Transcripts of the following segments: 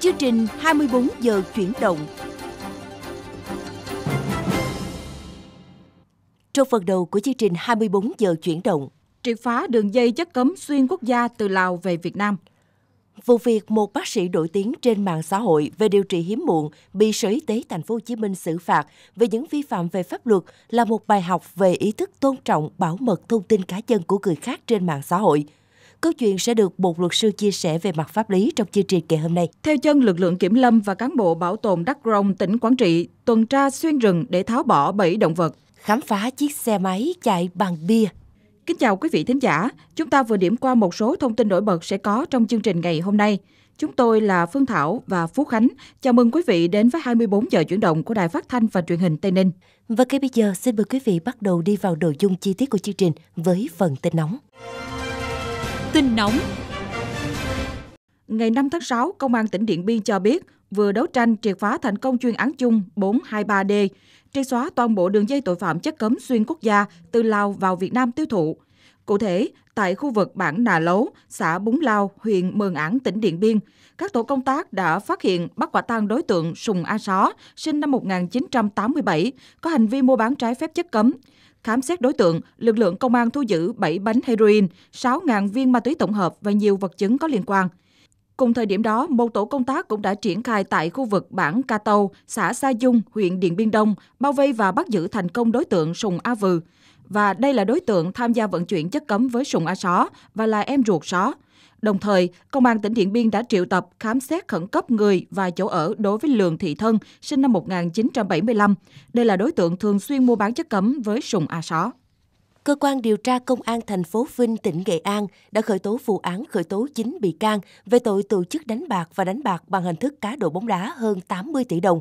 Chương trình 24 giờ chuyển động. Trong phần đầu của chương trình 24 giờ chuyển động, triệt phá đường dây chất cấm xuyên quốc gia từ Lào về Việt Nam. Vụ việc một bác sĩ nổi tiếng trên mạng xã hội về điều trị hiếm muộn bị Sở Y tế Thành phố Hồ Chí Minh xử phạt về những vi phạm về pháp luật là một bài học về ý thức tôn trọng bảo mật thông tin cá nhân của người khác trên mạng xã hội – Câu chuyện sẽ được một luật sư chia sẻ về mặt pháp lý trong chương trình ngày hôm nay. Theo chân lực lượng kiểm lâm và cán bộ bảo tồn đắk rông tỉnh Quảng Trị tuần tra xuyên rừng để tháo bỏ bẫy động vật, khám phá chiếc xe máy chạy bằng bia. Kính chào quý vị thính giả, chúng ta vừa điểm qua một số thông tin nổi bật sẽ có trong chương trình ngày hôm nay. Chúng tôi là Phương Thảo và Phú Khánh. Chào mừng quý vị đến với 24 giờ chuyển động của Đài Phát thanh và Truyền hình Tây Ninh. Và ngay bây giờ, xin mời quý vị bắt đầu đi vào nội dung chi tiết của chương trình với phần tin nóng tin nóng. Ngày 5 tháng 6, Công an tỉnh Điện Biên cho biết vừa đấu tranh triệt phá thành công chuyên án chung 423D, triệt xóa toàn bộ đường dây tội phạm chất cấm xuyên quốc gia từ Lào vào Việt Nam tiêu thụ. Cụ thể, tại khu vực bản Nà Lấu, xã Búng Lao, huyện Mường Ảng, tỉnh Điện Biên, các tổ công tác đã phát hiện bắt quả tang đối tượng Sùng A Só, sinh năm 1987, có hành vi mua bán trái phép chất cấm. Khám xét đối tượng, lực lượng công an thu giữ 7 bánh heroin, 6.000 viên ma túy tổng hợp và nhiều vật chứng có liên quan. Cùng thời điểm đó, một tổ công tác cũng đã triển khai tại khu vực bản Ca Tâu, xã Sa Dung, huyện Điện Biên Đông, bao vây và bắt giữ thành công đối tượng Sùng A Vừ. Và đây là đối tượng tham gia vận chuyển chất cấm với Sùng A Só và là em ruột Só. Đồng thời, Công an tỉnh Điện Biên đã triệu tập khám xét khẩn cấp người và chỗ ở đối với Lường Thị Thân, sinh năm 1975. Đây là đối tượng thường xuyên mua bán chất cấm với Sùng A Só. Cơ quan điều tra Công an thành phố Vinh, tỉnh Nghệ An đã khởi tố vụ án khởi tố 9 bị can về tội tổ chức đánh bạc và đánh bạc bằng hình thức cá độ bóng đá hơn 80 tỷ đồng.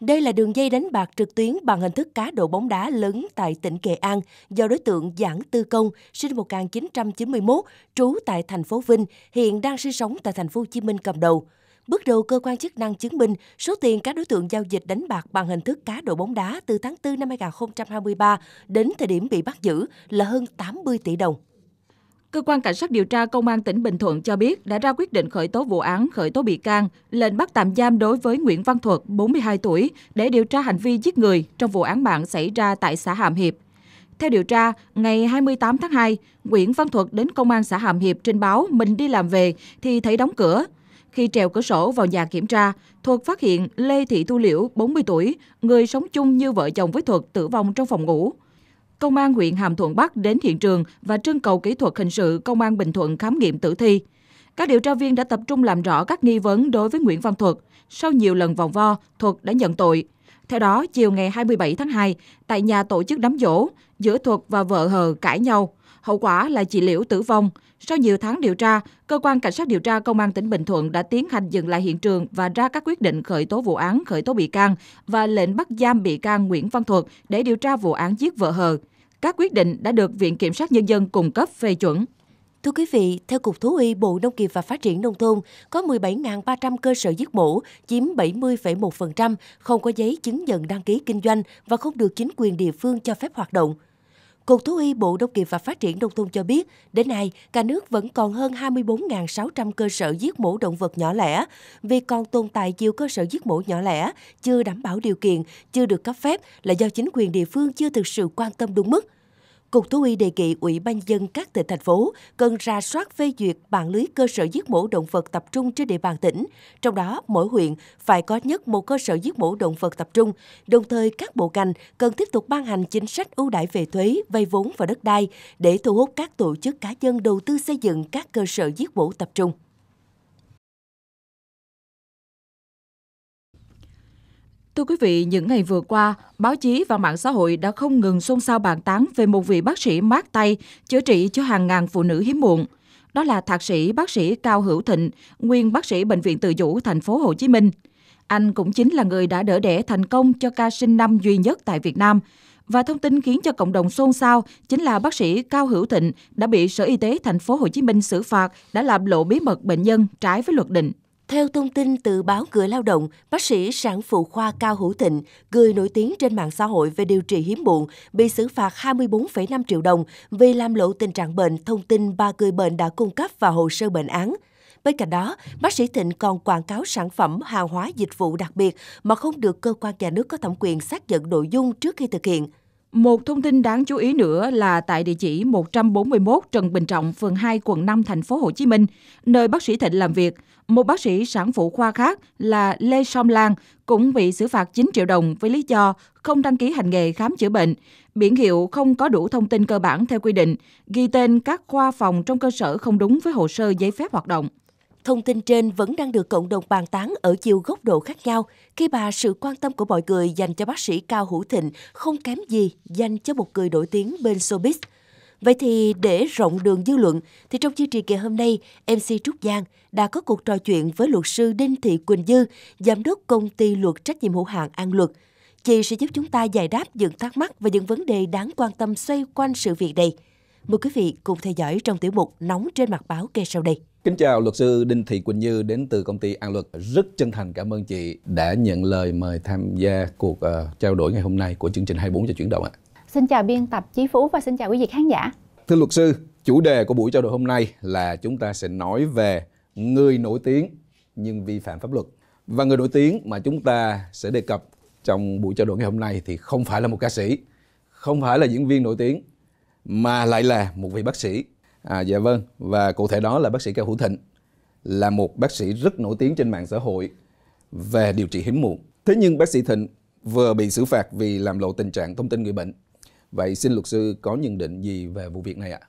Đây là đường dây đánh bạc trực tuyến bằng hình thức cá độ bóng đá lớn tại tỉnh Nghệ An do đối tượng Giảng Tư Công, sinh năm 1991, trú tại thành phố Vinh, hiện đang sinh sống tại thành phố Hồ Chí Minh cầm đầu. Bước đầu, cơ quan chức năng chứng minh số tiền các đối tượng giao dịch đánh bạc bằng hình thức cá độ bóng đá từ tháng 4 năm 2023 đến thời điểm bị bắt giữ là hơn 80 tỷ đồng. Cơ quan Cảnh sát điều tra Công an tỉnh Bình Thuận cho biết đã ra quyết định khởi tố vụ án, khởi tố bị can, lệnh bắt tạm giam đối với Nguyễn Văn Thuật, 42 tuổi, để điều tra hành vi giết người trong vụ án mạng xảy ra tại xã Hàm Hiệp. Theo điều tra, ngày 28 tháng 2, Nguyễn Văn Thuật đến công an xã Hàm Hiệp trình báo mình đi làm về thì thấy đóng cửa. Khi trèo cửa sổ vào nhà kiểm tra, Thuật phát hiện Lê Thị Thu Liễu, 40 tuổi, người sống chung như vợ chồng với Thuật tử vong trong phòng ngủ. Công an huyện Hàm Thuận Bắc đến hiện trường và trưng cầu kỹ thuật hình sự Công an Bình Thuận khám nghiệm tử thi. Các điều tra viên đã tập trung làm rõ các nghi vấn đối với Nguyễn Văn Thuật. Sau nhiều lần vòng vo, Thuật đã nhận tội. Theo đó, chiều ngày 27 tháng 2, tại nhà tổ chức đám dỗ, giữa Thuật và vợ Hờ cãi nhau. Hậu quả là chị Liễu tử vong. Sau nhiều tháng điều tra, cơ quan cảnh sát điều tra công an tỉnh Bình Thuận đã tiến hành dừng lại hiện trường và ra các quyết định khởi tố vụ án, khởi tố bị can và lệnh bắt giam bị can Nguyễn Văn Thuật để điều tra vụ án giết vợ Hờ. Các quyết định đã được Viện Kiểm sát Nhân dân cung cấp phê chuẩn. Thưa quý vị, theo Cục Thú y Bộ Nông nghiệp và Phát triển Nông thôn, có 17.300 cơ sở giết mổ, chiếm 70,1%, không có giấy chứng nhận đăng ký kinh doanh và không được chính quyền địa phương cho phép hoạt động. Cục Thú y Bộ Nông nghiệp và Phát triển Nông thôn cho biết, đến nay, cả nước vẫn còn hơn 24.600 cơ sở giết mổ động vật nhỏ lẻ. Vì còn tồn tại nhiều cơ sở giết mổ nhỏ lẻ, chưa đảm bảo điều kiện, chưa được cấp phép là do chính quyền địa phương chưa thực sự quan tâm đúng mức. Cục Thú y đề nghị Ủy ban dân các tỉnh thành phố cần ra soát phê duyệt mạng lưới cơ sở giết mổ động vật tập trung trên địa bàn tỉnh, trong đó mỗi huyện phải có nhất một cơ sở giết mổ động vật tập trung. Đồng thời, các bộ ngành cần tiếp tục ban hành chính sách ưu đãi về thuế, vay vốn và đất đai để thu hút các tổ chức cá nhân đầu tư xây dựng các cơ sở giết mổ tập trung. Thưa quý vị, những ngày vừa qua, báo chí và mạng xã hội đã không ngừng xôn xao bàn tán về một vị bác sĩ mát tay chữa trị cho hàng ngàn phụ nữ hiếm muộn. Đó là thạc sĩ bác sĩ Cao Hữu Thịnh, nguyên bác sĩ bệnh viện Từ Dũ thành phố Hồ Chí Minh. Anh cũng chính là người đã đỡ đẻ thành công cho ca sinh năm duy nhất tại Việt Nam. Và thông tin khiến cho cộng đồng xôn xao chính là bác sĩ Cao Hữu Thịnh đã bị Sở Y tế thành phố Hồ Chí Minh xử phạt đã làm lộ bí mật bệnh nhân trái với luật định. Theo thông tin từ báo Cửa Lao động, bác sĩ sản phụ khoa Cao Hữu Thịnh, người nổi tiếng trên mạng xã hội về điều trị hiếm muộn, bị xử phạt 24,5 triệu đồng vì làm lộ tình trạng bệnh thông tin ba người bệnh đã cung cấp vào hồ sơ bệnh án. Bên cạnh đó, bác sĩ Thịnh còn quảng cáo sản phẩm hàng hóa dịch vụ đặc biệt mà không được cơ quan nhà nước có thẩm quyền xác nhận nội dung trước khi thực hiện – một thông tin đáng chú ý nữa là tại địa chỉ 141 Trần Bình Trọng, phường 2, quận 5, thành phố Hồ Chí Minh, nơi bác sĩ Thịnh làm việc, một bác sĩ sản phụ khoa khác là Lê Song Lan cũng bị xử phạt 9 triệu đồng với lý do không đăng ký hành nghề khám chữa bệnh, biển hiệu không có đủ thông tin cơ bản theo quy định, ghi tên các khoa phòng trong cơ sở không đúng với hồ sơ giấy phép hoạt động. Thông tin trên vẫn đang được cộng đồng bàn tán ở nhiều góc độ khác nhau khi mà sự quan tâm của mọi người dành cho bác sĩ Cao Hữu Thịnh không kém gì dành cho một người nổi tiếng bên showbiz. Vậy thì để rộng đường dư luận, thì trong chương trình kỳ hôm nay, MC Trúc Giang đã có cuộc trò chuyện với luật sư Đinh Thị Quỳnh Dư, giám đốc công ty luật trách nhiệm hữu hạn An Luật. Chị sẽ giúp chúng ta giải đáp những thắc mắc và những vấn đề đáng quan tâm xoay quanh sự việc này. Mời quý vị cùng theo dõi trong tiểu mục Nóng trên mặt báo kê sau đây. Kính chào luật sư Đinh Thị Quỳnh Như đến từ công ty An Luật. Rất chân thành cảm ơn chị đã nhận lời mời tham gia cuộc uh, trao đổi ngày hôm nay của chương trình 24 cho chuyển động ạ. Xin chào biên tập Chí Phú và xin chào quý vị khán giả. Thưa luật sư, chủ đề của buổi trao đổi hôm nay là chúng ta sẽ nói về người nổi tiếng nhưng vi phạm pháp luật. Và người nổi tiếng mà chúng ta sẽ đề cập trong buổi trao đổi ngày hôm nay thì không phải là một ca sĩ, không phải là diễn viên nổi tiếng mà lại là một vị bác sĩ à, dạ vâng và cụ thể đó là bác sĩ cao hữu thịnh là một bác sĩ rất nổi tiếng trên mạng xã hội về điều trị hiếm muộn thế nhưng bác sĩ thịnh vừa bị xử phạt vì làm lộ tình trạng thông tin người bệnh vậy xin luật sư có nhận định gì về vụ việc này ạ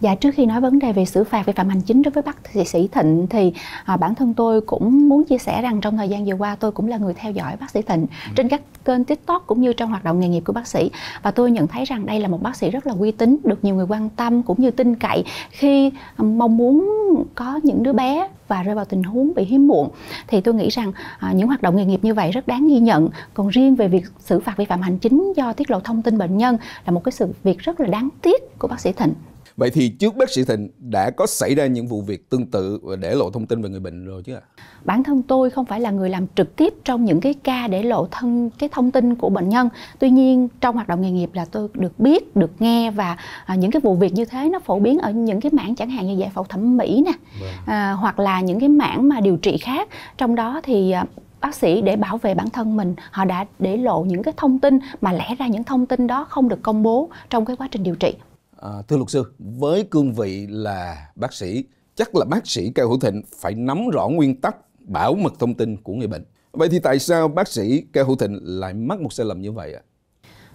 Dạ trước khi nói vấn đề về xử phạt vi phạm hành chính đối với bác sĩ Thịnh thì à, bản thân tôi cũng muốn chia sẻ rằng trong thời gian vừa qua tôi cũng là người theo dõi bác sĩ Thịnh ừ. trên các kênh TikTok cũng như trong hoạt động nghề nghiệp của bác sĩ và tôi nhận thấy rằng đây là một bác sĩ rất là uy tín, được nhiều người quan tâm cũng như tin cậy khi à, mong muốn có những đứa bé và rơi vào tình huống bị hiếm muộn thì tôi nghĩ rằng à, những hoạt động nghề nghiệp như vậy rất đáng ghi nhận còn riêng về việc xử phạt vi phạm hành chính do tiết lộ thông tin bệnh nhân là một cái sự việc rất là đáng tiếc của bác sĩ thịnh Vậy thì trước bác sĩ Thịnh đã có xảy ra những vụ việc tương tự và để lộ thông tin về người bệnh rồi chứ ạ? À? Bản thân tôi không phải là người làm trực tiếp trong những cái ca để lộ thân cái thông tin của bệnh nhân. Tuy nhiên trong hoạt động nghề nghiệp là tôi được biết, được nghe và à, những cái vụ việc như thế nó phổ biến ở những cái mảng chẳng hạn như giải phẫu thẩm mỹ nè, vâng. à, hoặc là những cái mảng mà điều trị khác. Trong đó thì à, bác sĩ để bảo vệ bản thân mình họ đã để lộ những cái thông tin mà lẽ ra những thông tin đó không được công bố trong cái quá trình điều trị À, thưa luật sư, với cương vị là bác sĩ, chắc là bác sĩ Cao Hữu Thịnh phải nắm rõ nguyên tắc bảo mật thông tin của người bệnh. Vậy thì tại sao bác sĩ Cao Hữu Thịnh lại mắc một sai lầm như vậy ạ?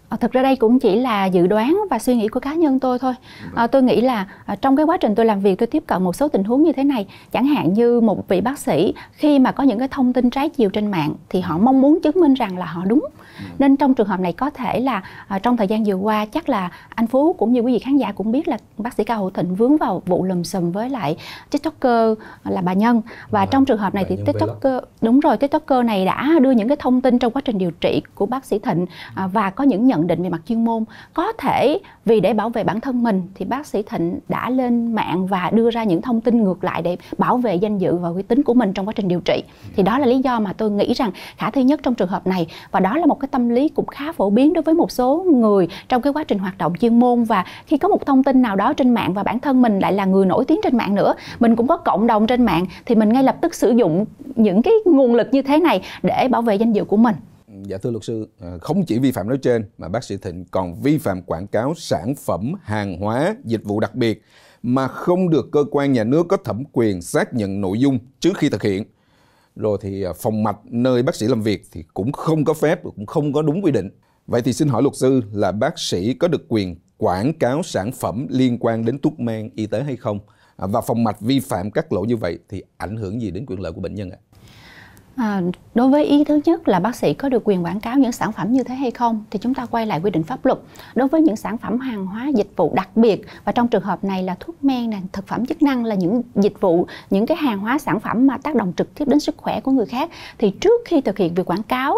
À, thật ra đây cũng chỉ là dự đoán và suy nghĩ của cá nhân tôi thôi. Vâng. À, tôi nghĩ là à, trong cái quá trình tôi làm việc tôi tiếp cận một số tình huống như thế này, chẳng hạn như một vị bác sĩ khi mà có những cái thông tin trái chiều trên mạng thì họ mong muốn chứng minh rằng là họ đúng Ừ. nên trong trường hợp này có thể là à, trong thời gian vừa qua chắc là anh phú cũng như quý vị khán giả cũng biết là bác sĩ cao hữu thịnh vướng vào vụ lùm xùm với lại tiktoker là bà nhân và à, trong trường hợp này thì tiktoker đúng rồi tiktoker này đã đưa những cái thông tin trong quá trình điều trị của bác sĩ thịnh à, và có những nhận định về mặt chuyên môn có thể vì để bảo vệ bản thân mình thì bác sĩ thịnh đã lên mạng và đưa ra những thông tin ngược lại để bảo vệ danh dự và uy tín của mình trong quá trình điều trị thì đó là lý do mà tôi nghĩ rằng khả thi nhất trong trường hợp này và đó là một cái cái tâm lý cũng khá phổ biến đối với một số người trong cái quá trình hoạt động chuyên môn và khi có một thông tin nào đó trên mạng và bản thân mình lại là người nổi tiếng trên mạng nữa mình cũng có cộng đồng trên mạng thì mình ngay lập tức sử dụng những cái nguồn lực như thế này để bảo vệ danh dự của mình dạ thưa luật sư à, không chỉ vi phạm nói trên mà bác sĩ thịnh còn vi phạm quảng cáo sản phẩm hàng hóa dịch vụ đặc biệt mà không được cơ quan nhà nước có thẩm quyền xác nhận nội dung trước khi thực hiện rồi thì à, phòng mạch nơi bác sĩ làm việc thì cũng không có phép cũng không có đúng quy định vậy thì xin hỏi luật sư là bác sĩ có được quyền quảng cáo sản phẩm liên quan đến thuốc men y tế hay không à, và phòng mạch vi phạm các lỗi như vậy thì ảnh hưởng gì đến quyền lợi của bệnh nhân ạ? À, đối với ý thứ nhất là bác sĩ có được quyền quảng cáo những sản phẩm như thế hay không thì chúng ta quay lại quy định pháp luật đối với những sản phẩm hàng hóa dịch vụ đặc biệt và trong trường hợp này là thuốc men nè thực phẩm chức năng là những dịch vụ những cái hàng hóa sản phẩm mà tác động trực tiếp đến sức khỏe của người khác thì trước khi thực hiện việc quảng cáo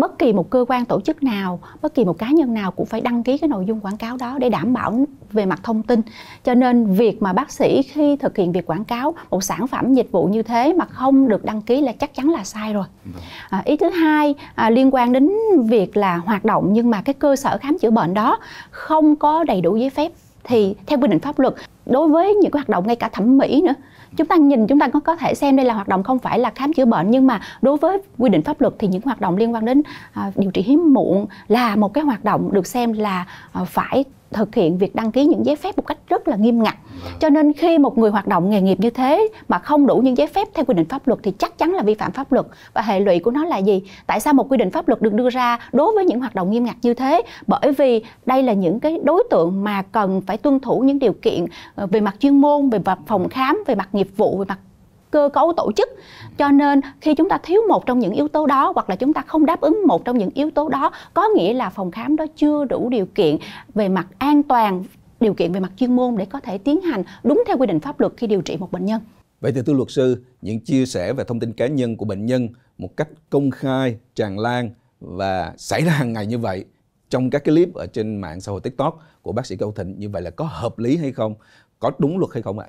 bất kỳ một cơ quan tổ chức nào bất kỳ một cá nhân nào cũng phải đăng ký cái nội dung quảng cáo đó để đảm bảo về mặt thông tin cho nên việc mà bác sĩ khi thực hiện việc quảng cáo một sản phẩm dịch vụ như thế mà không được đăng ký là chắc chắn là sai rồi vâng. à, ý thứ hai à, liên quan đến việc là hoạt động nhưng mà cái cơ sở khám chữa bệnh đó không có đầy đủ giấy phép thì theo quy định pháp luật đối với những cái hoạt động ngay cả thẩm mỹ nữa chúng ta nhìn chúng ta có có thể xem đây là hoạt động không phải là khám chữa bệnh nhưng mà đối với quy định pháp luật thì những hoạt động liên quan đến à, điều trị hiếm muộn là một cái hoạt động được xem là à, phải thực hiện việc đăng ký những giấy phép một cách rất là nghiêm ngặt cho nên khi một người hoạt động nghề nghiệp như thế mà không đủ những giấy phép theo quy định pháp luật thì chắc chắn là vi phạm pháp luật và hệ lụy của nó là gì tại sao một quy định pháp luật được đưa ra đối với những hoạt động nghiêm ngặt như thế bởi vì đây là những cái đối tượng mà cần phải tuân thủ những điều kiện ờ, về mặt chuyên môn về mặt phòng khám về mặt nghiệp vụ về mặt cơ cấu tổ chức cho nên khi chúng ta thiếu một trong những yếu tố đó hoặc là chúng ta không đáp ứng một trong những yếu tố đó có nghĩa là phòng khám đó chưa đủ điều kiện về mặt an toàn điều kiện về mặt chuyên môn để có thể tiến hành đúng theo quy định pháp luật khi điều trị một bệnh nhân vậy thì thưa luật sư những chia sẻ về thông tin cá nhân của bệnh nhân một cách công khai tràn lan và xảy ra hàng ngày như vậy trong các cái clip ở trên mạng xã hội tiktok của bác sĩ cao thịnh như vậy là có hợp lý hay không có đúng luật hay không ạ à?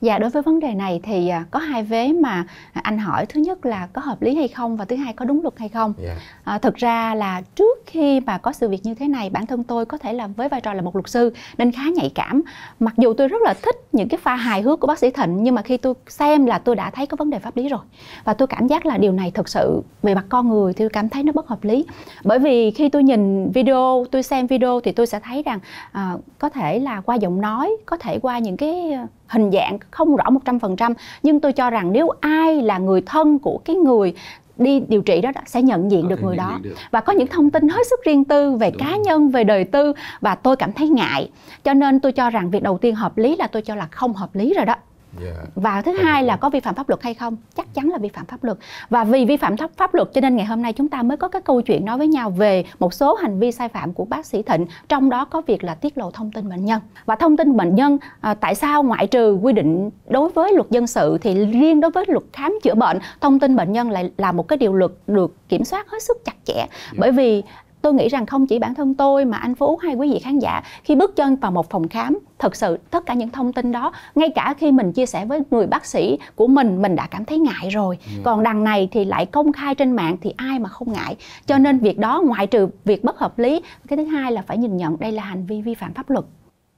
Dạ đối với vấn đề này thì à, có hai vế mà anh hỏi thứ nhất là có hợp lý hay không và thứ hai có đúng luật hay không. Yeah. Dạ. À, thực ra là trước khi mà có sự việc như thế này bản thân tôi có thể là với vai trò là một luật sư nên khá nhạy cảm. Mặc dù tôi rất là thích những cái pha hài hước của bác sĩ Thịnh nhưng mà khi tôi xem là tôi đã thấy có vấn đề pháp lý rồi và tôi cảm giác là điều này thực sự về mặt con người thì tôi cảm thấy nó bất hợp lý bởi vì khi tôi nhìn video tôi xem video thì tôi sẽ thấy rằng à, có thể là qua giọng nói có thể qua những cái hình dạng không rõ 100% nhưng tôi cho rằng nếu ai là người thân của cái người đi điều trị đó, đó sẽ nhận diện được người đó được. và có những thông tin hết sức riêng tư về Đúng. cá nhân về đời tư và tôi cảm thấy ngại cho nên tôi cho rằng việc đầu tiên hợp lý là tôi cho là không hợp lý rồi đó Yeah. Dạ. Và thứ hai là có vi phạm pháp luật hay không? Chắc chắn là vi phạm pháp luật. Và vì vi phạm pháp luật cho nên ngày hôm nay chúng ta mới có cái câu chuyện nói với nhau về một số hành vi sai phạm của bác sĩ Thịnh, trong đó có việc là tiết lộ thông tin bệnh nhân. Và thông tin bệnh nhân à, tại sao ngoại trừ quy định đối với luật dân sự thì riêng đối với luật khám chữa bệnh, thông tin bệnh nhân lại là một cái điều luật được kiểm soát hết sức chặt chẽ. Yeah. Dạ. Bởi vì tôi nghĩ rằng không chỉ bản thân tôi mà anh Phú hay quý vị khán giả khi bước chân vào một phòng khám thật sự tất cả những thông tin đó ngay cả khi mình chia sẻ với người bác sĩ của mình mình đã cảm thấy ngại rồi ừ. còn đằng này thì lại công khai trên mạng thì ai mà không ngại cho nên việc đó ngoại trừ việc bất hợp lý cái thứ hai là phải nhìn nhận đây là hành vi vi phạm pháp luật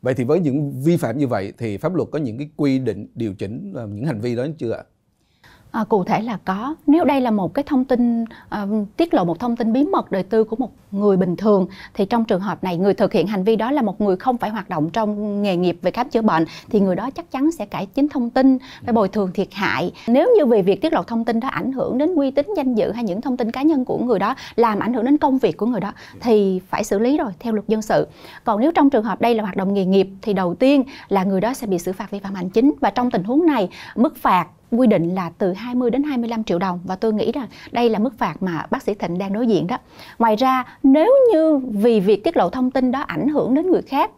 Vậy thì với những vi phạm như vậy thì pháp luật có những cái quy định điều chỉnh ờ, những hành vi đó chưa ạ? À, cụ thể là có nếu đây là một cái thông tin à, tiết lộ một thông tin bí mật đời tư của một người bình thường thì trong trường hợp này người thực hiện hành vi đó là một người không phải hoạt động trong nghề nghiệp về khám chữa bệnh thì người đó chắc chắn sẽ cải chính thông tin phải bồi thường thiệt hại nếu như vì việc tiết lộ thông tin đó ảnh hưởng đến uy tín danh dự hay những thông tin cá nhân của người đó làm ảnh hưởng đến công việc của người đó thì phải xử lý rồi theo luật dân sự còn nếu trong trường hợp đây là hoạt động nghề nghiệp thì đầu tiên là người đó sẽ bị xử phạt vi phạm hành chính và trong tình huống này mức phạt quy định là từ 20 đến 25 triệu đồng và tôi nghĩ rằng đây là mức phạt mà bác sĩ Thịnh đang đối diện đó. Ngoài ra nếu như vì việc tiết lộ thông tin đó ảnh hưởng đến người khác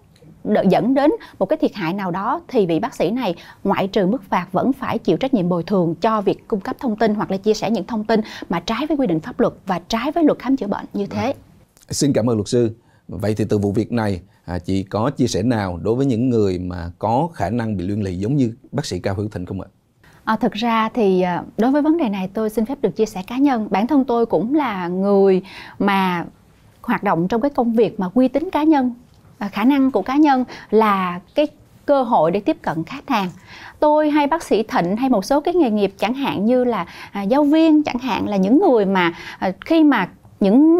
dẫn đến một cái thiệt hại nào đó thì vị bác sĩ này ngoại trừ mức phạt vẫn phải chịu trách nhiệm bồi thường cho việc cung cấp thông tin hoặc là chia sẻ những thông tin mà trái với quy định pháp luật và trái với luật khám chữa bệnh như thế. À. Xin cảm ơn luật sư. Vậy thì từ vụ việc này à, chị có chia sẻ nào đối với những người mà có khả năng bị liên lụy giống như bác sĩ Cao Hữu Thịnh không ạ? À, thực ra thì ờ, đối với vấn đề này tôi xin phép được chia sẻ cá nhân. Bản thân tôi cũng là người mà hoạt động trong cái công việc mà uy tín cá nhân, ờ, khả năng của cá nhân là cái cơ hội để tiếp cận khách hàng tôi hay bác sĩ thịnh hay một số cái nghề nghiệp chẳng hạn như là à, giáo viên chẳng hạn là những người mà khi mà những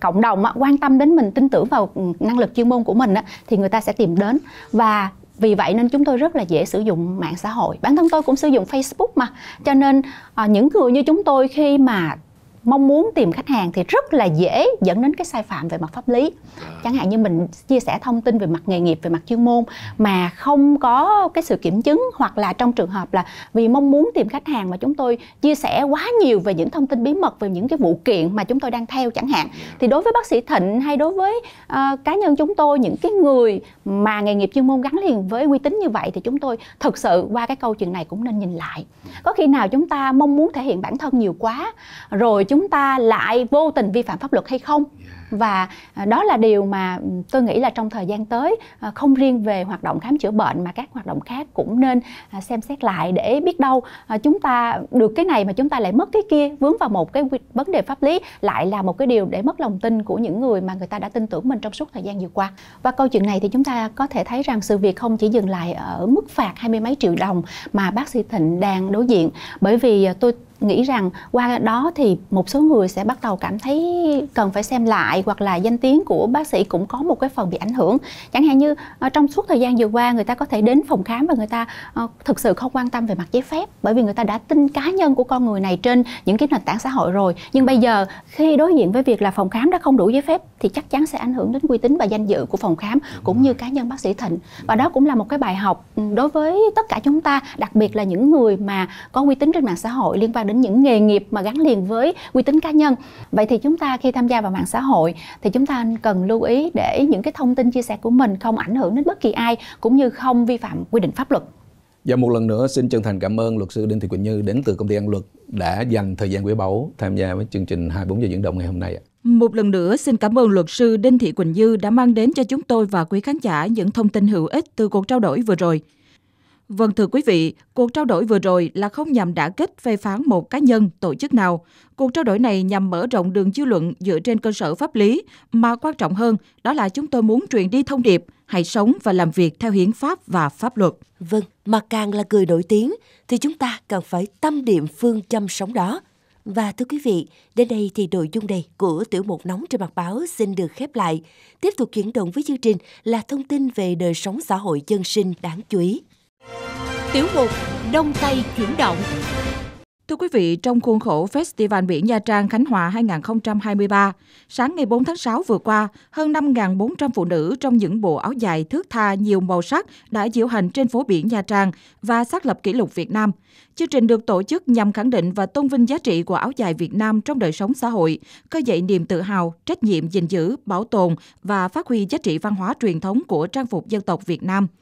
cộng đồng quan tâm đến mình tin tưởng vào ừ, năng lực chuyên môn của mình thì người ta sẽ tìm đến và vì vậy nên chúng tôi rất là dễ sử dụng mạng xã hội bản thân tôi cũng sử dụng facebook mà cho nên à, những người như chúng tôi khi mà mong muốn tìm khách hàng thì rất là dễ dẫn đến cái sai phạm về mặt pháp lý à. chẳng hạn như mình chia sẻ thông tin về mặt nghề nghiệp về mặt chuyên môn mà không có cái sự kiểm chứng hoặc là trong trường hợp là vì mong muốn tìm khách hàng mà chúng tôi chia sẻ quá nhiều về những thông tin bí mật về những cái vụ kiện mà chúng tôi đang theo chẳng hạn dạ. thì đối với bác sĩ thịnh hay đối với uh, cá nhân chúng tôi những cái người mà nghề nghiệp chuyên môn gắn liền với uy tín như vậy thì chúng tôi thực sự qua cái câu chuyện này cũng nên nhìn lại dạ. có khi nào chúng ta mong muốn thể hiện bản thân nhiều quá rồi chúng chúng ta lại vô tình vi phạm pháp luật hay không và à, đó là điều mà ừ, tôi nghĩ là trong thời gian tới à, không riêng về hoạt động khám chữa bệnh mà các hoạt động khác cũng nên à, xem xét lại để biết đâu chúng ta được cái này mà chúng ta lại mất cái kia vướng vào một cái vấn đề pháp lý lại là một cái điều để mất lòng tin của những người mà người ta đã tin tưởng mình trong suốt thời gian vừa qua và câu chuyện này thì chúng ta có thể thấy rằng sự việc không chỉ dừng lại ở mức phạt hai mươi mấy triệu đồng mà bác sĩ Thịnh đang đối diện bởi vì tôi nghĩ rằng qua đó thì một số người sẽ bắt đầu cảm thấy cần phải xem lại hoặc là danh tiếng của bác sĩ cũng có một cái phần bị ảnh hưởng chẳng hạn như ờ, trong suốt thời gian vừa qua người ta có thể đến phòng khám và người ta ờ, thực sự không quan tâm về mặt giấy phép bởi vì người ta đã tin cá nhân của con người này trên những cái nền tảng xã hội rồi nhưng bây giờ khi đối diện với việc là phòng khám đã không đủ giấy phép thì chắc chắn sẽ ảnh hưởng đến uy tín và danh dự của phòng khám cũng như cá nhân bác sĩ thịnh và đó cũng là một cái bài học ừ, đối với tất cả chúng ta đặc biệt là những người mà có uy tín trên mạng xã hội liên quan đến đến những nghề nghiệp mà gắn liền với uy tín cá nhân vậy thì chúng ta khi tham gia vào mạng xã hội thì chúng ta cần lưu ý để những cái thông tin chia sẻ của mình không ảnh hưởng đến bất kỳ ai cũng như không vi phạm quy định pháp luật và một lần nữa xin chân thành cảm ơn luật sư Đinh Thị Quỳnh Như đến từ công ty An Luật đã dành thời gian quý báu tham gia với chương trình 24 giờ chuyển động ngày hôm nay. Một lần nữa xin cảm ơn luật sư Đinh Thị Quỳnh Như đã mang đến cho chúng tôi và quý khán giả những thông tin hữu ích từ cuộc trao đổi vừa rồi. Vâng thưa quý vị, cuộc trao đổi vừa rồi là không nhằm đả kích phê phán một cá nhân, tổ chức nào. Cuộc trao đổi này nhằm mở rộng đường dư luận dựa trên cơ sở pháp lý, mà quan trọng hơn đó là chúng tôi muốn truyền đi thông điệp hãy sống và làm việc theo hiến pháp và pháp luật. Vâng, mà càng là người nổi tiếng thì chúng ta càng phải tâm niệm phương châm sống đó. Và thưa quý vị, đến đây thì nội dung này của tiểu mục nóng trên mặt báo xin được khép lại. Tiếp tục chuyển động với chương trình là thông tin về đời sống xã hội dân sinh đáng chú ý. Tiểu mục Đông Tây chuyển động. Thưa quý vị, trong khuôn khổ Festival biển Nha Trang Khánh Hòa 2023, sáng ngày 4 tháng 6 vừa qua, hơn 5.400 phụ nữ trong những bộ áo dài thước tha nhiều màu sắc đã diễu hành trên phố biển Nha Trang và xác lập kỷ lục Việt Nam. Chương trình được tổ chức nhằm khẳng định và tôn vinh giá trị của áo dài Việt Nam trong đời sống xã hội, khơi dậy niềm tự hào, trách nhiệm gìn giữ, bảo tồn và phát huy giá trị văn hóa truyền thống của trang phục dân tộc Việt Nam –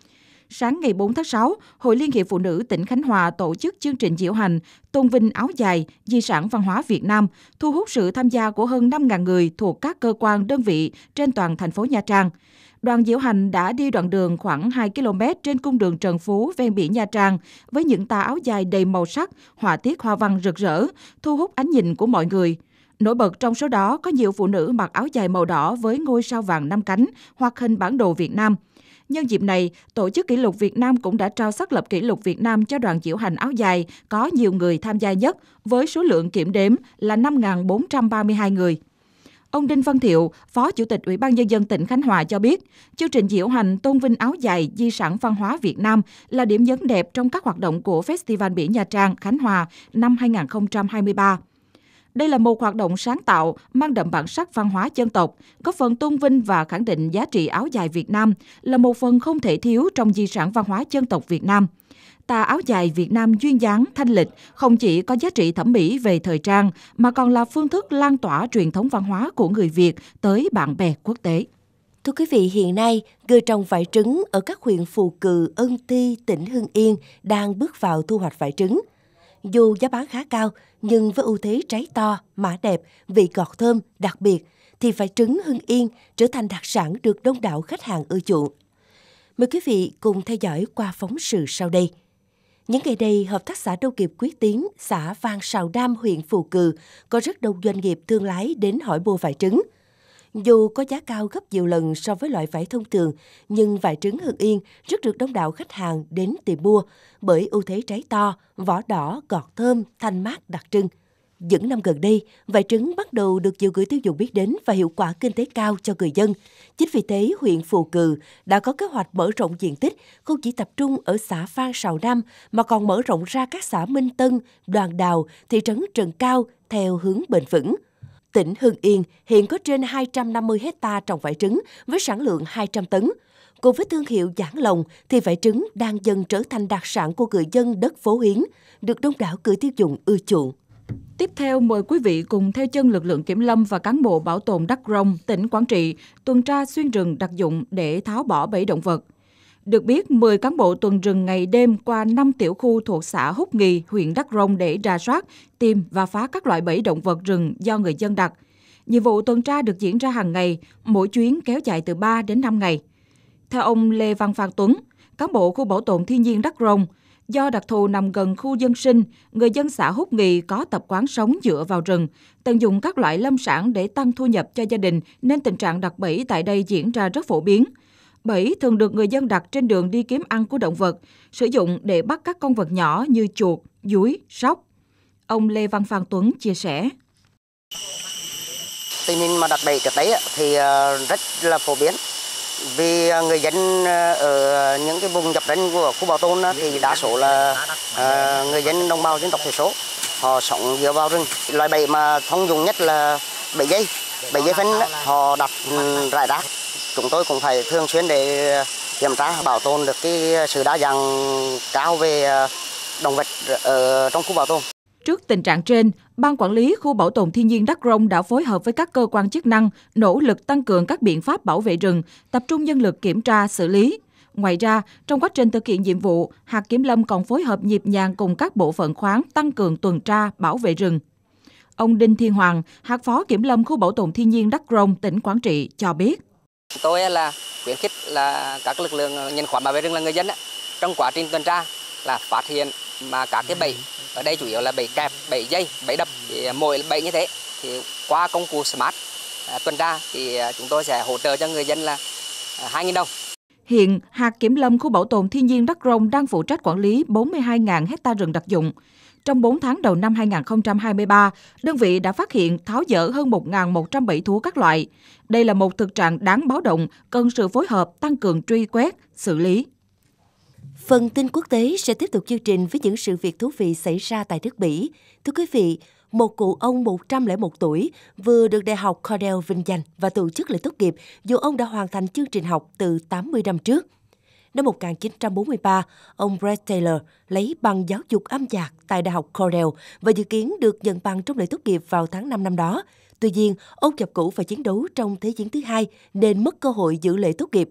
Sáng ngày 4 tháng 6, Hội Liên hiệp Phụ nữ tỉnh Khánh Hòa tổ chức chương trình diễu hành Tôn vinh áo dài, di sản văn hóa Việt Nam, thu hút sự tham gia của hơn 5.000 người thuộc các cơ quan đơn vị trên toàn thành phố Nha Trang. Đoàn diễu hành đã đi đoạn đường khoảng 2 km trên cung đường Trần Phú ven biển Nha Trang với những tà áo dài đầy màu sắc, họa tiết hoa văn rực rỡ, thu hút ánh nhìn của mọi người. Nổi bật trong số đó có nhiều phụ nữ mặc áo dài màu đỏ với ngôi sao vàng năm cánh hoặc hình bản đồ Việt Nam – Nhân dịp này, Tổ chức Kỷ lục Việt Nam cũng đã trao xác lập kỷ lục Việt Nam cho đoàn diễu hành áo dài có nhiều người tham gia nhất, với số lượng kiểm đếm là 5.432 người. Ông Đinh Văn Thiệu, Phó Chủ tịch Ủy ban Nhân dân tỉnh Khánh Hòa cho biết, chương trình diễu hành tôn vinh áo dài di sản văn hóa Việt Nam là điểm nhấn đẹp trong các hoạt động của Festival Biển Nha Trang Khánh Hòa năm 2023. Đây là một hoạt động sáng tạo, mang đậm bản sắc văn hóa dân tộc, góp phần tôn vinh và khẳng định giá trị áo dài Việt Nam là một phần không thể thiếu trong di sản văn hóa dân tộc Việt Nam. Tà áo dài Việt Nam duyên dáng, thanh lịch không chỉ có giá trị thẩm mỹ về thời trang mà còn là phương thức lan tỏa truyền thống văn hóa của người Việt tới bạn bè quốc tế. Thưa quý vị, hiện nay, người trồng vải trứng ở các huyện Phù Cử, Ân Ti, tỉnh Hưng Yên đang bước vào thu hoạch vải trứng dù giá bán khá cao nhưng với ưu thế trái to, mã đẹp, vị ngọt thơm đặc biệt thì phải trứng Hưng Yên trở thành đặc sản được đông đảo khách hàng ưa chuộng. Mời quý vị cùng theo dõi qua phóng sự sau đây. Những ngày đây, Hợp tác xã Nông nghiệp quý Tiến, xã Vàng Sào Đam, huyện Phù Cừ có rất đông doanh nghiệp thương lái đến hỏi mua vải trứng – dù có giá cao gấp nhiều lần so với loại vải thông thường, nhưng vải trứng Hưng Yên rất được đông đảo khách hàng đến tìm mua bởi ưu thế trái to, vỏ đỏ, ngọt thơm, thanh mát đặc trưng. Những năm gần đây, vải trứng bắt đầu được nhiều người tiêu dùng biết đến và hiệu quả kinh tế cao cho người dân. Chính vì thế, huyện Phù Cừ đã có kế hoạch mở rộng diện tích, không chỉ tập trung ở xã Phan Sào Nam mà còn mở rộng ra các xã Minh Tân, Đoàn Đào, thị trấn Trần Cao theo hướng bền vững tỉnh Hưng Yên hiện có trên 250 hecta trồng vải trứng với sản lượng 200 tấn. Cùng với thương hiệu giảng lồng thì vải trứng đang dần trở thành đặc sản của người dân đất phố Hiến, được đông đảo người tiêu dùng ưa chuộng. Tiếp theo, mời quý vị cùng theo chân lực lượng kiểm lâm và cán bộ bảo tồn đắk rông, tỉnh Quảng Trị, tuần tra xuyên rừng đặc dụng để tháo bỏ bẫy động vật. Được biết, 10 cán bộ tuần rừng ngày đêm qua 5 tiểu khu thuộc xã Húc Nghì, huyện Đắk Rông để ra soát, tìm và phá các loại bẫy động vật rừng do người dân đặt. Nhiệm vụ tuần tra được diễn ra hàng ngày, mỗi chuyến kéo dài từ 3 đến 5 ngày. Theo ông Lê Văn Phan Tuấn, cán bộ khu bảo tồn thiên nhiên Đắk Rông, do đặc thù nằm gần khu dân sinh, người dân xã Húc Nghì có tập quán sống dựa vào rừng, tận dụng các loại lâm sản để tăng thu nhập cho gia đình nên tình trạng đặt bẫy tại đây diễn ra rất phổ biến – Bẫy thường được người dân đặt trên đường đi kiếm ăn của động vật, sử dụng để bắt các con vật nhỏ như chuột, dúi, sóc. Ông Lê Văn Phan Tuấn chia sẻ. Tình hình mà đặt bẫy trước đấy thì ờ, rất là phổ biến. Vì ờ, người dân ờ, ở những cái vùng nhập đánh của khu bảo tồn thì đa số là người dân đồng bào dân tộc thiểu số. Họ sống dựa vào rừng. Loại bẫy mà thông dụng nhất là bẫy dây. Bẫy dây phấn họ đặt ừ, rải rác chúng tôi cũng phải thường xuyên để ờ, kiểm tra bảo tồn được cái ờ, sự đa dạng cao về ờ, động vật ở trong khu bảo tồn. Trước tình trạng trên, Ban Quản lý Khu Bảo tồn Thiên nhiên Đắk Rông đã phối hợp với các cơ quan chức năng nỗ lực tăng cường các biện pháp bảo vệ rừng, tập trung nhân lực kiểm tra, xử lý. Ngoài ra, trong quá trình thực hiện nhiệm vụ, hạt kiểm lâm còn phối hợp nhịp nhàng cùng các bộ phận khoáng tăng cường tuần tra, bảo vệ rừng. Ông Đinh Thiên Hoàng, hạt phó kiểm lâm Khu Bảo tồn Thiên nhiên Đắk Rông, tỉnh Quảng Trị cho biết. Tôi là khuyến khích là các lực lượng ờ, nhân khoán bảo vệ rừng là người dân trong quá trình tuần tra là phát hiện mà các cái bẫy ở đây chủ yếu là bẫy kẹp, bẫy dây, bẫy đập thì ờ, mỗi bẫy như thế thì qua công cụ smart à, tuần tra thì ờ, chúng tôi sẽ hỗ trợ cho người dân là 2.000 đồng Hiện, hạt kiểm lâm khu bảo tồn thiên nhiên Đắk Rông đang phụ trách quản lý 42.000 hecta rừng đặc dụng. Trong 4 tháng đầu năm 2023, đơn vị đã phát hiện tháo dỡ hơn 1.107 thú các loại. Đây là một thực trạng đáng báo động, cần sự phối hợp tăng cường truy quét, xử lý. Phần tin quốc tế sẽ tiếp tục chương trình với những sự việc thú vị xảy ra tại nước Mỹ. Thưa quý vị, một cụ ông 101 tuổi vừa được Đại học Cornell vinh danh và tổ chức lễ tốt nghiệp dù ông đã hoàn thành chương trình học từ 80 năm trước năm 1943, ông Bret Taylor lấy bằng giáo dục âm nhạc tại Đại học Cornell và dự kiến được nhận bằng trong lễ tốt nghiệp vào tháng 5 năm đó. Tuy nhiên, ông chập cũ và chiến đấu trong Thế chiến thứ hai nên mất cơ hội dự lễ tốt nghiệp.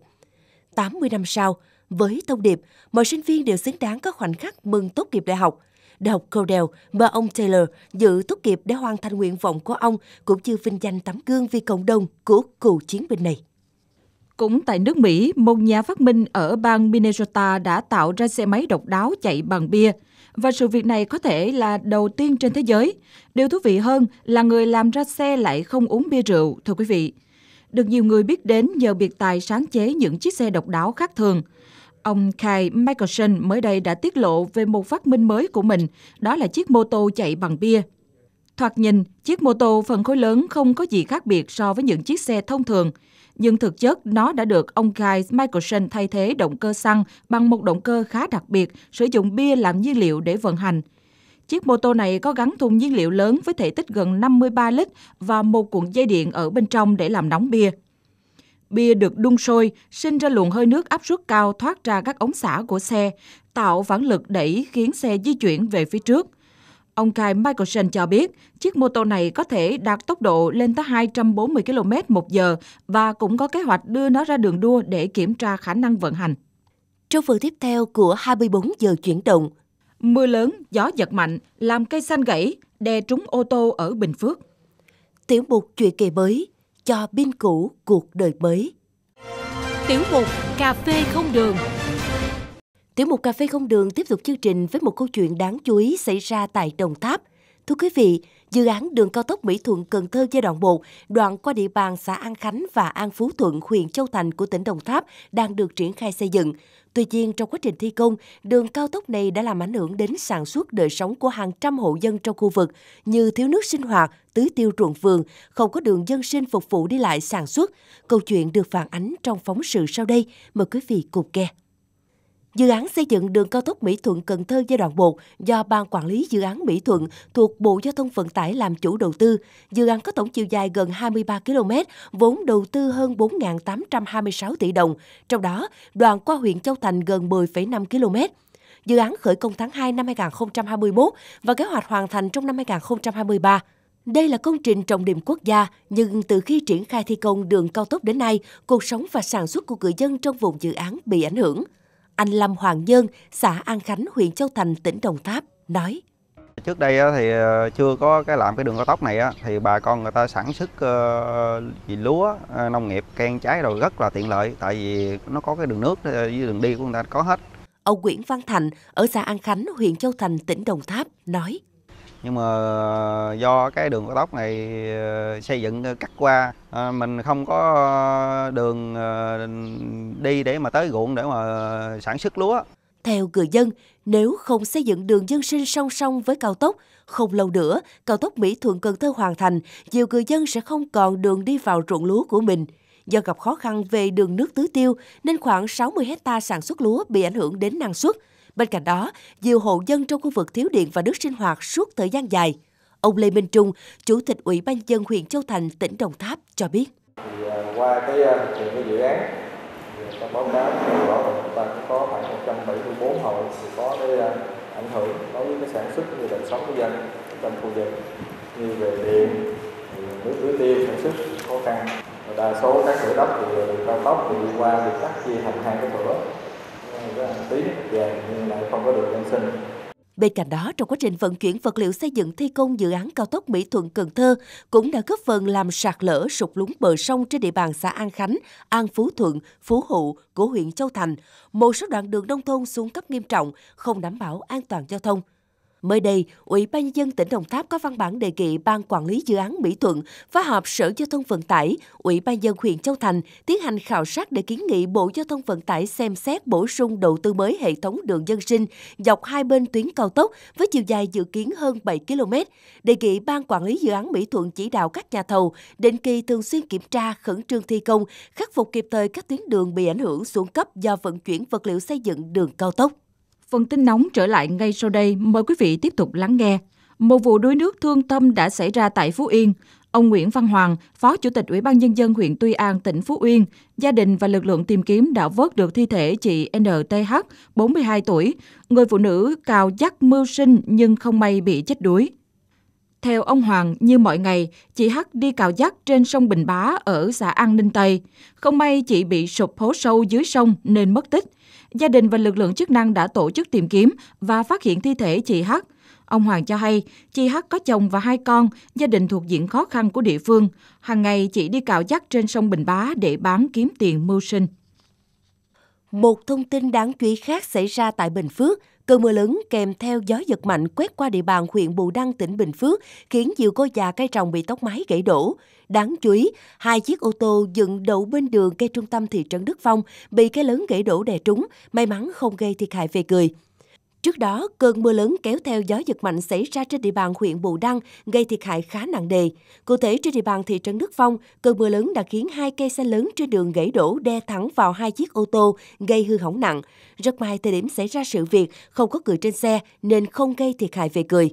80 năm sau, với thông điệp mọi sinh viên đều xứng đáng có khoảnh khắc mừng tốt nghiệp đại học. Đại học Cornell và ông Taylor dự tốt nghiệp để hoàn thành nguyện vọng của ông cũng như vinh danh tấm gương vì cộng đồng của cựu chiến binh này. Cũng tại nước Mỹ, một nhà phát minh ở bang Minnesota đã tạo ra xe máy độc đáo chạy bằng bia. Và sự việc này có thể là đầu tiên trên thế giới. Điều thú vị hơn là người làm ra xe lại không uống bia rượu, thưa quý vị. Được nhiều người biết đến nhờ biệt tài sáng chế những chiếc xe độc đáo khác thường. Ông Kai Mickelson mới đây đã tiết lộ về một phát minh mới của mình, đó là chiếc mô tô chạy bằng bia. Thoạt nhìn, chiếc mô tô phần khối lớn không có gì khác biệt so với những chiếc xe thông thường – nhưng thực chất nó đã được ông Guy Michelson thay thế động cơ xăng bằng một động cơ khá đặc biệt, sử dụng bia làm nhiên liệu để vận hành. Chiếc mô tô này có gắn thùng nhiên liệu lớn với thể tích gần 53 lít và một cuộn dây điện ở bên trong để làm nóng bia. Bia được đun sôi, sinh ra luồng hơi nước áp suất cao thoát ra các ống xả của xe, tạo phản lực đẩy khiến xe di chuyển về phía trước – Ông Kai Michelson cho biết, chiếc mô tô này có thể đạt tốc độ lên tới 240 km một giờ và cũng có kế hoạch đưa nó ra đường đua để kiểm tra khả năng vận hành. Trong phần tiếp theo của 24 giờ chuyển động, mưa lớn, gió giật mạnh làm cây xanh gãy, đè trúng ô tô ở Bình Phước. Tiểu mục chuyện kỳ mới cho biên cũ cuộc đời mới. Tiểu mục cà phê không đường Tiểu mục Cà phê không đường tiếp tục chương trình với một câu chuyện đáng chú ý xảy ra tại Đồng Tháp. Thưa quý vị, dự án đường cao tốc Mỹ Thuận Cần Thơ giai đoạn 1, đoạn qua địa bàn xã An Khánh và An Phú Thuận, huyện Châu Thành của tỉnh Đồng Tháp đang được triển khai xây dựng. Tuy nhiên, trong quá trình thi công, đường cao tốc này đã làm ảnh hưởng đến sản xuất đời sống của hàng trăm hộ dân trong khu vực, như thiếu nước sinh hoạt, tưới tiêu ruộng vườn, không có đường dân sinh phục vụ đi lại sản xuất. Câu chuyện được phản ánh trong phóng sự sau đây. Mời quý vị cùng nghe. Dự án xây dựng đường cao tốc Mỹ Thuận Cần Thơ giai đoạn 1 do Ban Quản lý Dự án Mỹ Thuận thuộc Bộ Giao thông Vận tải làm chủ đầu tư. Dự án có tổng chiều dài gần 23 km, vốn đầu tư hơn 4.826 tỷ đồng, trong đó đoạn qua huyện Châu Thành gần 10,5 km. Dự án khởi công tháng 2 năm 2021 và kế hoạch hoàn thành trong năm 2023. Đây là công trình trọng điểm quốc gia, nhưng từ khi triển khai thi công đường cao tốc đến nay, cuộc sống và sản xuất của người dân trong vùng dự án bị ảnh hưởng anh Lâm Hoàng Nhân, xã An Khánh, huyện Châu Thành, tỉnh Đồng Tháp nói. Trước đây thì ờ, chưa có cái làm cái đường cao tốc này thì bà con người ta sản xuất gì ờ, lúa, ờ, nông nghiệp, cây trái rồi rất là tiện lợi tại vì nó có cái đường nước với đường đi của người ta có hết. Ông Nguyễn Văn Thành ở xã An Khánh, huyện Châu Thành, tỉnh Đồng Tháp nói nhưng mà ờ, do cái đường cao tốc này ờ, xây dựng ờ, cắt qua mình không có đường đi để mà tới ruộng để mà sản xuất lúa theo người dân, nếu không xây dựng đường dân sinh song song với cao tốc, không lâu nữa, cao tốc Mỹ Thuận Cần Thơ hoàn thành, nhiều người dân sẽ không còn đường đi vào ruộng lúa của mình. Do gặp khó khăn về đường nước tưới tiêu, nên khoảng 60 hecta sản xuất lúa bị ảnh hưởng đến năng suất. Bên cạnh đó, nhiều hộ dân trong khu vực thiếu điện và nước sinh hoạt suốt thời gian dài. Ông Lê Minh Trung, Chủ tịch Ủy ban dân huyện Châu Thành, tỉnh Đồng Tháp cho biết. Thì, à, qua cái à, thực hiện cái dự án, trong báo cáo rõ là chúng ta cũng có khoảng 174 hộ thì có cái à, ảnh hưởng đối với cái sản xuất như đời sống của dân trong khu vực như về điện, nước tưới tiêu sản xuất khó khăn. Đa số các thửa đất thì đường cao tốc thì qua thì cắt chia thành hai cái thửa Bên cạnh đó, trong quá trình vận chuyển vật liệu xây dựng thi công dự án cao tốc Mỹ Thuận Cần Thơ cũng đã góp phần làm sạt lở sụt lún bờ sông trên địa bàn xã An Khánh, An Phú Thuận, Phú Hữu của huyện Châu Thành. Một số đoạn đường nông thôn xuống cấp nghiêm trọng, không đảm bảo an toàn giao thông. Mới đây, Ủy ban nhân dân tỉnh Đồng Tháp có văn bản đề nghị Ban quản lý dự án Mỹ Thuận phối hợp Sở Giao thông Vận tải, Ủy ban dân huyện Châu Thành tiến hành khảo sát để kiến nghị Bộ Giao thông Vận tải xem xét bổ sung đầu tư mới hệ thống đường dân sinh dọc hai bên tuyến cao tốc với chiều dài dự kiến hơn 7 km. Đề nghị Ban quản lý dự án Mỹ Thuận chỉ đạo các nhà thầu định kỳ thường xuyên kiểm tra, khẩn trương thi công, khắc phục kịp thời các tuyến đường bị ảnh hưởng xuống cấp do vận chuyển vật liệu xây dựng đường cao tốc. Phần tin nóng trở lại ngay sau đây, mời quý vị tiếp tục lắng nghe. Một vụ đuối nước thương tâm đã xảy ra tại Phú Yên. Ông Nguyễn Văn Hoàng, Phó Chủ tịch Ủy ban Nhân dân huyện Tuy An, tỉnh Phú Yên, gia đình và lực lượng tìm kiếm đã vớt được thi thể chị NTH, 42 tuổi, người phụ nữ cào dắt mưu sinh nhưng không may bị chết đuối. Theo ông Hoàng, như mọi ngày, chị Hắc đi cào dắt trên sông Bình Bá ở xã An Ninh Tây. Không may chị bị sụp hố sâu dưới sông nên mất tích. Gia đình và lực lượng chức năng đã tổ chức tìm kiếm và phát hiện thi thể chị Hắc. Ông Hoàng cho hay, chị Hắc có chồng và hai con, gia đình thuộc diện khó khăn của địa phương. Hàng ngày chị đi cào dắt trên sông Bình Bá để bán kiếm tiền mưu sinh. Một thông tin đáng chú ý khác xảy ra tại Bình Phước Cơn mưa lớn kèm theo gió giật mạnh quét qua địa bàn huyện Bù Đăng, tỉnh Bình Phước, khiến nhiều ngôi già cây trồng bị tốc mái gãy đổ. Đáng chú ý, hai chiếc ô tô dựng đậu bên đường cây trung tâm thị trấn Đức Phong bị cây lớn gãy đổ đè trúng, may mắn không gây thiệt hại về người. Trước đó, cơn mưa lớn kéo theo gió giật mạnh xảy ra trên địa bàn huyện Bù Đăng gây thiệt hại khá nặng nề. Cụ thể, trên địa bàn thị trấn Đức Phong, cơn mưa lớn đã khiến hai cây xanh lớn trên đường gãy đổ đe thẳng vào hai chiếc ô tô, gây hư hỏng nặng. Rất may thời điểm xảy ra sự việc, không có người trên xe nên không gây thiệt hại về người.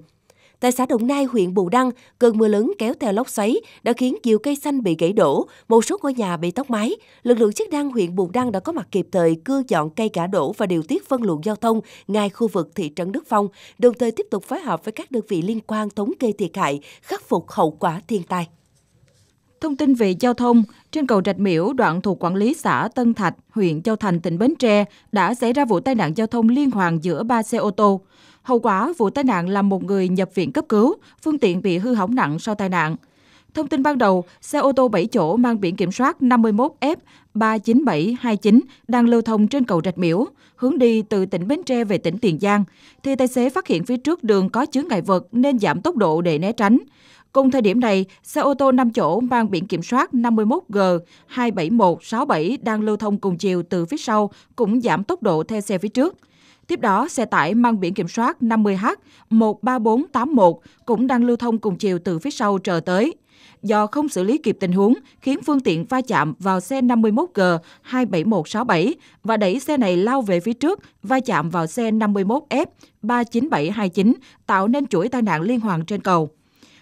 Tại xã Đồng Nai, huyện Bù Đăng, cơn mưa lớn kéo theo lốc xoáy đã khiến nhiều cây xanh bị gãy đổ, một số ngôi nhà bị tốc mái. Lực lượng chức năng huyện Bù Đăng đã có mặt kịp thời cưa dọn cây ngã đổ và điều tiết phân luồng giao thông ngay khu vực thị trấn Đức Phong, đồng thời tiếp tục phối hợp với các đơn vị liên quan thống kê thiệt hại, khắc phục hậu quả thiên tai. Thông tin về giao thông, trên cầu Rạch Miễu, đoạn thuộc quản lý xã Tân Thạch, huyện Châu Thành, tỉnh Bến Tre, đã xảy ra vụ tai nạn giao thông liên hoàn giữa ba xe ô tô. Hậu quả vụ tai nạn làm một người nhập viện cấp cứu, phương tiện bị hư hỏng nặng sau tai nạn. Thông tin ban đầu, xe ô tô 7 chỗ mang biển kiểm soát 51F39729 đang lưu thông trên cầu Rạch Miễu, hướng đi từ tỉnh Bến Tre về tỉnh Tiền Giang, thì tài xế phát hiện phía trước đường có chứa ngại vật nên giảm tốc độ để né tránh. Cùng thời điểm này, xe ô tô 5 chỗ mang biển kiểm soát 51G27167 đang lưu thông cùng chiều từ phía sau cũng giảm tốc độ theo xe phía trước. Tiếp đó, xe tải mang biển kiểm soát 50H13481 cũng đang lưu thông cùng chiều từ phía sau chờ tới. Do không xử lý kịp tình huống, khiến phương tiện va chạm vào xe 51G 27167 và đẩy xe này lao về phía trước, va chạm vào xe 51F 39729, tạo nên chuỗi tai nạn liên hoàn trên cầu.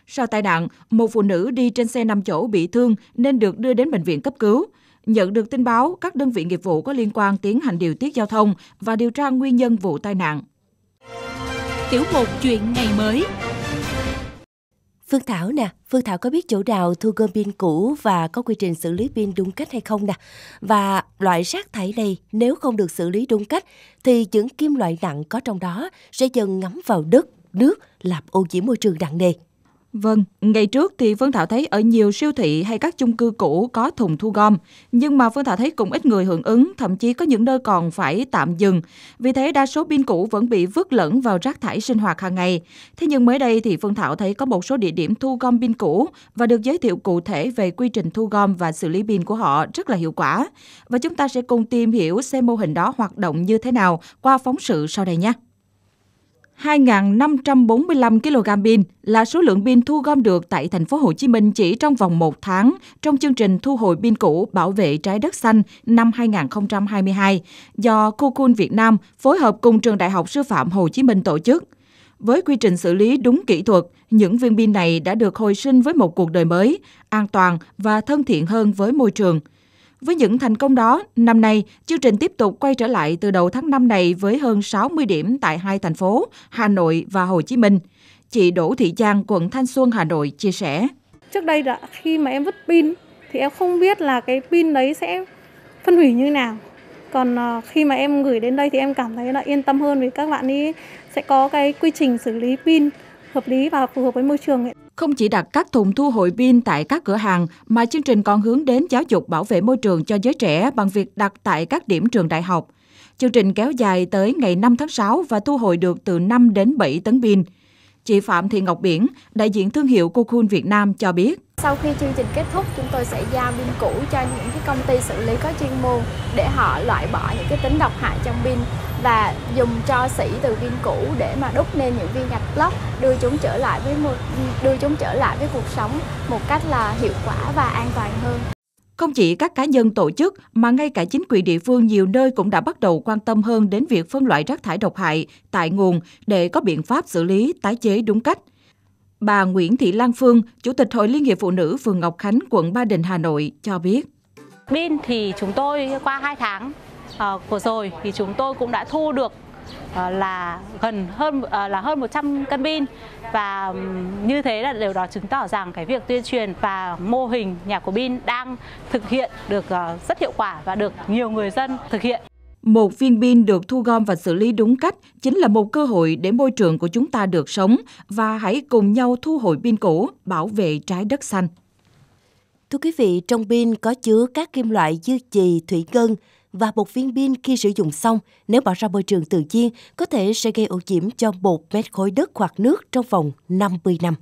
Sau tai nạn, một phụ nữ đi trên xe 5 chỗ bị thương nên được đưa đến bệnh viện cấp cứu. Nhận được tin báo, các đơn vị nghiệp vụ có liên quan tiến hành điều tiết giao thông và điều tra nguyên nhân vụ tai nạn. Tiểu mục chuyện ngày mới Phương Thảo nè, Phương Thảo có biết chỗ nào thu gom pin cũ và có quy trình xử lý pin đúng cách hay không nè? Và loại rác thải này nếu không được xử lý đúng cách thì những kim loại nặng có trong đó sẽ dần ngấm vào đất, nước làm ô nhiễm môi trường nặng nề. Vâng, ngày trước thì Phương Thảo thấy ở nhiều siêu thị hay các chung cư cũ có thùng thu gom, nhưng mà Phương Thảo thấy cũng ít người hưởng ứng, thậm chí có những nơi còn phải tạm dừng. Vì thế đa số pin cũ vẫn bị vứt lẫn vào rác thải sinh hoạt hàng ngày. Thế nhưng mới đây thì Phương Thảo thấy có một số địa điểm thu gom pin cũ và được giới thiệu cụ thể về quy trình thu gom và xử lý pin của họ rất là hiệu quả. Và chúng ta sẽ cùng tìm hiểu xem mô hình đó hoạt động như thế nào qua phóng sự sau đây nhé. 2.545 kg pin là số lượng pin thu gom được tại thành phố Hồ Chí Minh chỉ trong vòng một tháng trong chương trình thu hồi pin cũ bảo vệ trái đất xanh năm 2022 do Cocoon Việt Nam phối hợp cùng Trường Đại học Sư phạm Hồ Chí Minh tổ chức. Với quy trình xử lý đúng kỹ thuật, những viên pin này đã được hồi sinh với một cuộc đời mới, an toàn và thân thiện hơn với môi trường – với những thành công đó, năm nay, chương trình tiếp tục quay trở lại từ đầu tháng 5 này với hơn 60 điểm tại hai thành phố, Hà Nội và Hồ Chí Minh. Chị Đỗ Thị Trang, quận Thanh Xuân, Hà Nội chia sẻ. Trước đây đã khi mà em vứt pin thì em không biết là cái pin đấy sẽ phân hủy như nào. Còn ờ, khi mà em gửi đến đây thì em cảm thấy là yên tâm hơn vì các bạn ấy sẽ có cái quy trình xử lý pin hợp lý và phù hợp với môi trường. Ấy. Không chỉ đặt các thùng thu hồi pin tại các cửa hàng, mà chương trình còn hướng đến giáo dục bảo vệ môi trường cho giới trẻ bằng việc đặt tại các điểm trường đại học. Chương trình kéo dài tới ngày 5 tháng 6 và thu hồi được từ 5 đến 7 tấn pin. Chị Phạm Thị Ngọc Biển, đại diện thương hiệu Cocoon Việt Nam cho biết, sau khi chương trình kết thúc chúng tôi sẽ giao pin cũ cho những cái công ty xử lý có chuyên môn để họ loại bỏ những cái tính độc hại trong pin và dùng cho sỉ từ viên cũ để mà đúc nên những viên gạch lóc đưa chúng trở lại với một, đưa chúng trở lại với cuộc sống một cách là hiệu quả và an toàn hơn. Không chỉ các cá nhân tổ chức mà ngay cả chính quyền địa phương nhiều nơi cũng đã bắt đầu quan tâm hơn đến việc phân loại rác thải độc hại tại nguồn để có biện pháp xử lý, tái chế đúng cách. Bà Nguyễn Thị Lan Phương, Chủ tịch Hội Liên hiệp Phụ nữ phường Ngọc Khánh, quận Ba Đình, Hà Nội cho biết. Pin thì chúng tôi qua 2 tháng ờ, của rồi thì chúng tôi cũng đã thu được ờ, là gần hơn ờ, là hơn 100 căn pin và như thế là điều đó chứng tỏ rằng cái việc tuyên truyền và mô hình nhà của pin đang thực hiện được rất hiệu quả và được nhiều người dân thực hiện. Một viên pin được thu gom và xử lý đúng cách chính là một cơ hội để môi trường của chúng ta được sống và hãy cùng nhau thu hồi pin cũ, bảo vệ trái đất xanh. Thưa quý vị, trong pin có chứa các kim loại dư chì, thủy ngân và một viên pin khi sử dụng xong, nếu bỏ ra môi trường tự nhiên, có thể sẽ gây ô nhiễm cho một mét khối đất hoặc nước trong vòng 50 năm.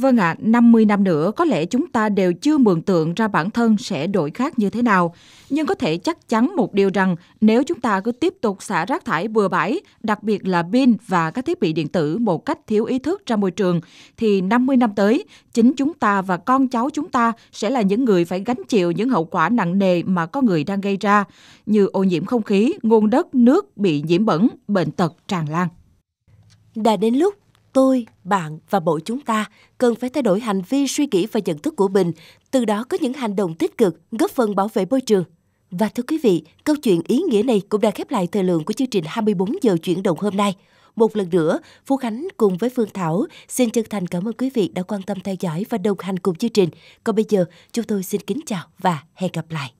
Vâng ạ, à, 50 năm nữa có lẽ chúng ta đều chưa mường tượng ra bản thân sẽ đổi khác như thế nào. Nhưng có thể chắc chắn một điều rằng nếu chúng ta cứ tiếp tục xả rác thải bừa bãi, đặc biệt là pin và các thiết bị điện tử một cách thiếu ý thức ra môi trường, thì 50 năm tới, chính chúng ta và con cháu chúng ta sẽ là những người phải gánh chịu những hậu quả nặng nề mà con người đang gây ra, như ô nhiễm không khí, nguồn đất, nước bị nhiễm bẩn, bệnh tật tràn lan. Đã đến lúc tôi, bạn và bộ chúng ta cần phải thay đổi hành vi, suy nghĩ và nhận thức của mình, từ đó có những hành động tích cực góp phần bảo vệ môi trường. Và thưa quý vị, câu chuyện ý nghĩa này cũng đã khép lại thời lượng của chương trình 24 giờ chuyển động hôm nay. Một lần nữa, Phú Khánh cùng với Phương Thảo xin chân thành cảm ơn quý vị đã quan tâm theo dõi và đồng hành cùng chương trình. Còn bây giờ, chúng tôi xin kính chào và hẹn gặp lại.